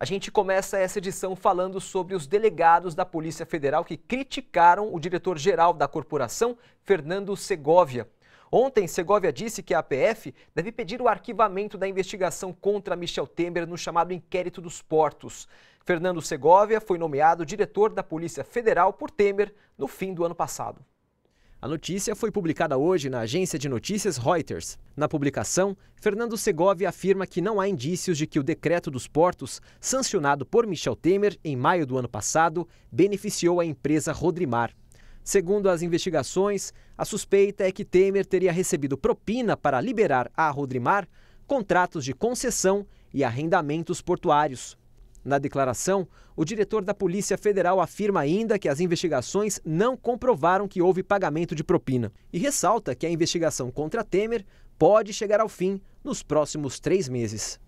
A gente começa essa edição falando sobre os delegados da Polícia Federal que criticaram o diretor-geral da corporação, Fernando Segovia. Ontem, Segovia disse que a APF deve pedir o arquivamento da investigação contra Michel Temer no chamado inquérito dos portos. Fernando Segovia foi nomeado diretor da Polícia Federal por Temer no fim do ano passado. A notícia foi publicada hoje na agência de notícias Reuters. Na publicação, Fernando Segovia afirma que não há indícios de que o decreto dos portos, sancionado por Michel Temer em maio do ano passado, beneficiou a empresa Rodrimar. Segundo as investigações, a suspeita é que Temer teria recebido propina para liberar a Rodrimar contratos de concessão e arrendamentos portuários. Na declaração, o diretor da Polícia Federal afirma ainda que as investigações não comprovaram que houve pagamento de propina e ressalta que a investigação contra Temer pode chegar ao fim nos próximos três meses.